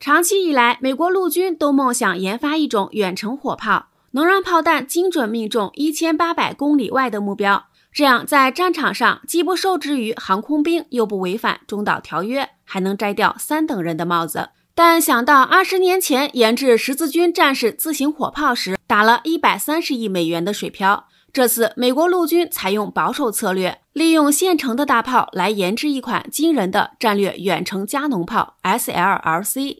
长期以来，美国陆军都梦想研发一种远程火炮，能让炮弹精准命中一千八百公里外的目标。这样，在战场上既不受制于航空兵，又不违反中导条约，还能摘掉三等人的帽子。但想到二十年前研制十字军战士自行火炮时，打了一百三十亿美元的水漂，这次美国陆军采用保守策略，利用现成的大炮来研制一款惊人的战略远程加农炮 SLRC。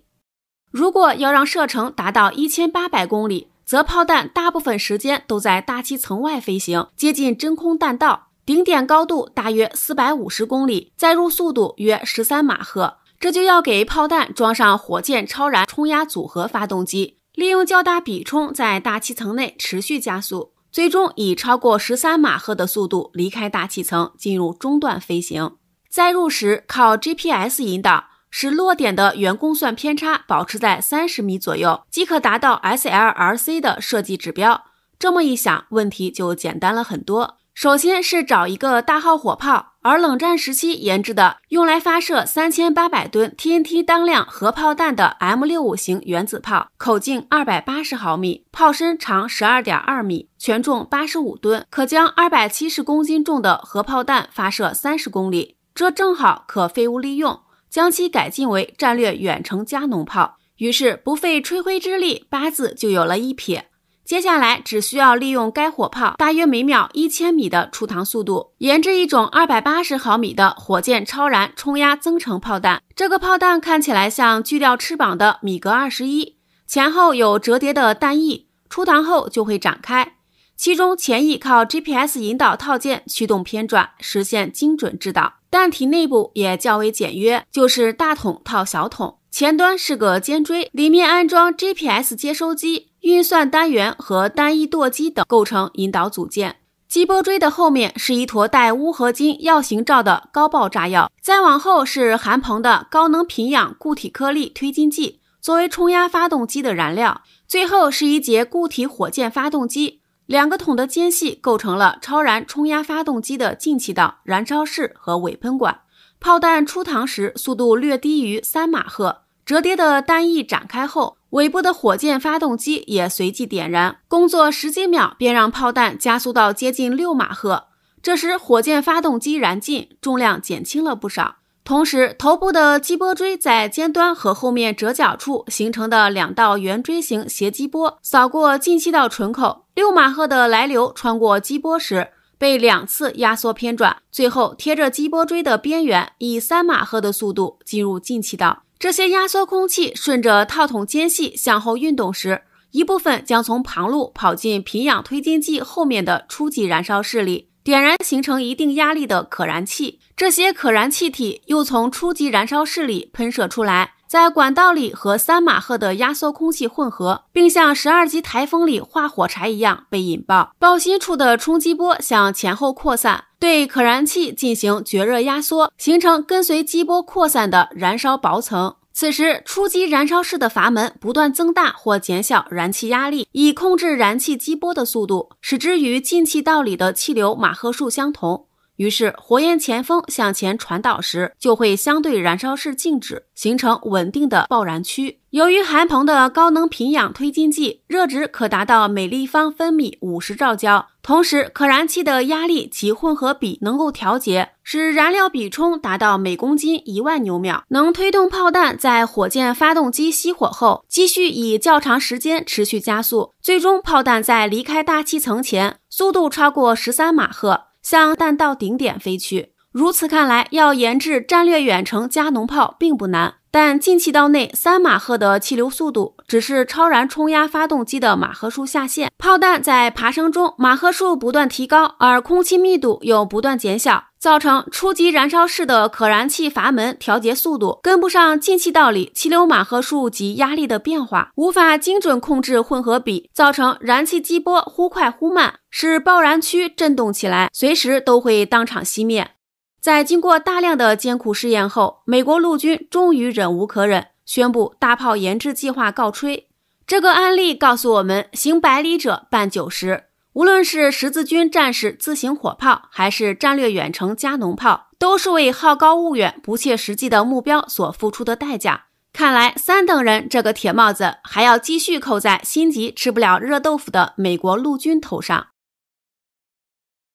如果要让射程达到一千八百公里，则炮弹大部分时间都在大气层外飞行，接近真空弹道，顶点高度大约四百五十公里，载入速度约十三马赫。这就要给炮弹装上火箭超燃冲压组合发动机，利用较大比冲在大气层内持续加速，最终以超过十三马赫的速度离开大气层，进入中段飞行。载入时靠 GPS 引导。使落点的圆公算偏差保持在三十米左右，即可达到 SLRC 的设计指标。这么一想，问题就简单了很多。首先是找一个大号火炮，而冷战时期研制的用来发射三千八百吨 TNT 当量核炮弹的 M65 型原子炮，口径二百八十毫米，炮身长十二点二米，全重八十五吨，可将二百七十公斤重的核炮弹发射三十公里，这正好可废物利用。将其改进为战略远程加农炮，于是不费吹灰之力，八字就有了一撇。接下来只需要利用该火炮大约每秒一千米的出膛速度，研制一种二百八十毫米的火箭超燃冲压增程炮弹。这个炮弹看起来像锯掉翅膀的米格二十一，前后有折叠的弹翼，出膛后就会展开。其中前翼靠 GPS 引导套件驱动偏转，实现精准制导。弹体内部也较为简约，就是大筒套小筒，前端是个尖锥，里面安装 GPS 接收机、运算单元和单一舵机等构成引导组件。激波锥的后面是一坨带钨合金药型罩的高爆炸药，再往后是含硼的高能平氧固体颗粒推进剂，作为冲压发动机的燃料。最后是一节固体火箭发动机。两个筒的间隙构成了超燃冲压发动机的进气道、燃烧室和尾喷管。炮弹出膛时速度略低于三马赫，折叠的单翼展开后，尾部的火箭发动机也随即点燃，工作十几秒便让炮弹加速到接近六马赫。这时火箭发动机燃尽，重量减轻了不少。同时，头部的激波锥在尖端和后面折角处形成的两道圆锥形斜激波，扫过进气道唇口。六马赫的来流穿过激波时，被两次压缩偏转，最后贴着激波锥的边缘，以三马赫的速度进入进气道。这些压缩空气顺着套筒间隙向后运动时，一部分将从旁路跑进平氧推进剂后面的初级燃烧室里。点燃形成一定压力的可燃气，这些可燃气体又从初级燃烧室里喷射出来，在管道里和三马赫的压缩空气混合，并像十二级台风里化火柴一样被引爆。爆心处的冲击波向前后扩散，对可燃气进行绝热压缩，形成跟随激波扩散的燃烧薄层。此时，初级燃烧室的阀门不断增大或减小燃气压力，以控制燃气激波的速度，使之与进气道里的气流马赫数相同。于是，火焰前锋向前传导时，就会相对燃烧室静止，形成稳定的爆燃区。由于韩鹏的高能平氧推进剂热值可达到每立方分米五十兆焦，同时可燃气的压力及混合比能够调节，使燃料比冲达到每公斤一万牛秒，能推动炮弹在火箭发动机熄火后继续以较长时间持续加速，最终炮弹在离开大气层前速度超过十三马赫。向弹道顶点飞去。如此看来，要研制战略远程加农炮并不难，但进气道内三马赫的气流速度只是超燃冲压发动机的马赫数下限。炮弹在爬升中，马赫数不断提高，而空气密度又不断减小，造成初级燃烧室的可燃气阀门调节速度跟不上进气道里气流马赫数及压力的变化，无法精准控制混合比，造成燃气激波忽快忽慢，使爆燃区震动起来，随时都会当场熄灭。在经过大量的艰苦试验后，美国陆军终于忍无可忍，宣布大炮研制计划告吹。这个案例告诉我们：行百里者半九十。无论是十字军战士自行火炮，还是战略远程加农炮，都是为好高骛远、不切实际的目标所付出的代价。看来，三等人这个铁帽子还要继续扣在心急吃不了热豆腐的美国陆军头上。